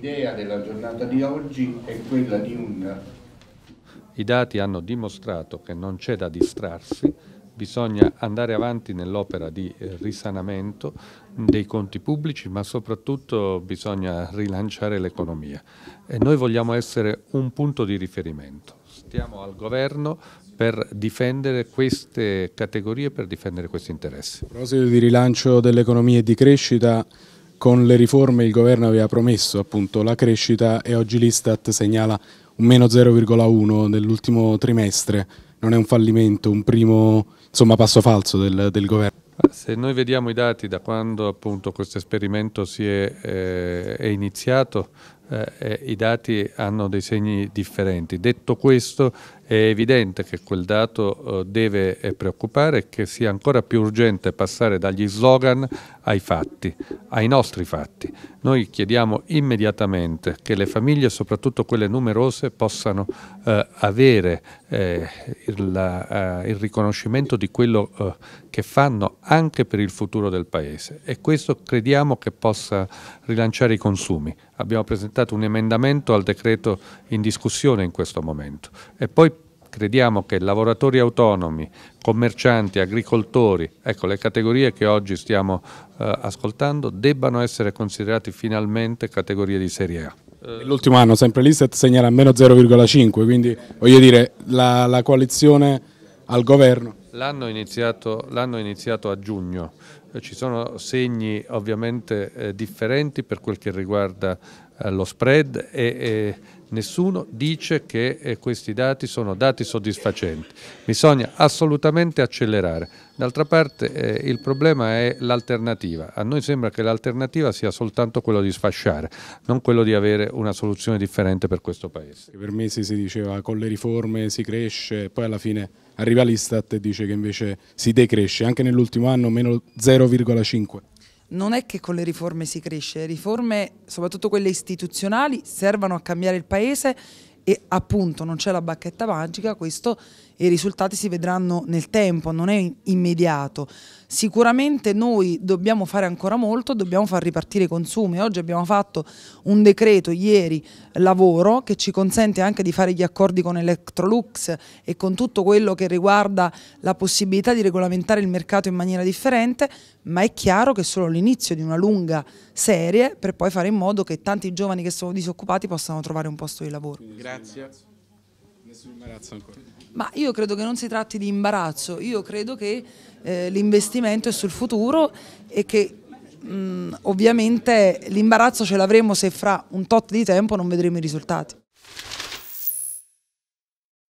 l'idea della giornata di oggi è quella di un... I dati hanno dimostrato che non c'è da distrarsi, bisogna andare avanti nell'opera di risanamento dei conti pubblici, ma soprattutto bisogna rilanciare l'economia. E noi vogliamo essere un punto di riferimento. Stiamo al governo per difendere queste categorie, per difendere questi interessi. A proposito di rilancio dell'economia e di crescita, con le riforme il governo aveva promesso appunto la crescita e oggi l'Istat segnala un meno 0,1 nell'ultimo trimestre. Non è un fallimento, un primo insomma, passo falso del, del, governo. Se noi vediamo i dati da quando appunto questo esperimento si è, eh, è iniziato, eh, eh i dati hanno dei segni differenti. Detto questo, è evidente che quel dato eh, deve eh, preoccupare e che sia ancora più urgente passare dagli slogan ai fatti, ai nostri fatti. Noi chiediamo immediatamente che le famiglie, soprattutto quelle numerose, possano eh, avere eh, il, la, eh, il, riconoscimento di quello eh, che fanno anche per il futuro del Paese e questo crediamo che possa rilanciare i consumi. Abbiamo presentato un emendamento al decreto in discussione in questo momento e poi crediamo che lavoratori autonomi, commercianti, agricoltori, ecco le categorie che oggi stiamo eh, ascoltando, debbano essere considerati finalmente categorie di serie A. Eh, l'ultimo anno sempre l'Istat segnerà meno 0,5, quindi voglio dire la, la coalizione al governo L'anno è, è, iniziato, a giugno, eh, ci sono segni ovviamente eh, differenti per quel che riguarda eh, lo spread e, e nessuno dice che eh, questi dati sono dati soddisfacenti. Bisogna assolutamente accelerare. D'altra parte eh, il problema è l'alternativa. A noi sembra che l'alternativa sia soltanto quello di sfasciare, non quello di avere una soluzione differente per questo Paese. Per mesi si diceva con le riforme si cresce, poi alla fine arriva l'Istat e dice dice che invece si decresce, anche nell'ultimo anno meno 0,5. Non è che con le riforme si cresce, le riforme, soprattutto quelle istituzionali, servono a cambiare il Paese e appunto non c'è la bacchetta magica, questo i risultati si vedranno nel tempo, non è immediato. Sicuramente noi dobbiamo fare ancora molto, dobbiamo far ripartire i consumi. Oggi abbiamo fatto un decreto ieri lavoro che ci consente anche di fare gli accordi con Electrolux e con tutto quello che riguarda la possibilità di regolamentare il mercato in maniera differente, ma è chiaro che è solo l'inizio di una lunga serie per poi fare in modo che tanti giovani che sono disoccupati possano trovare un posto di lavoro. Grazie. Grazie. Nessun imbarazzo ancora. Ma io credo che non si tratti di imbarazzo, io credo che eh, l'investimento è sul futuro e che mh, mm, ovviamente l'imbarazzo ce l'avremo se fra un tot di tempo non vedremo i risultati.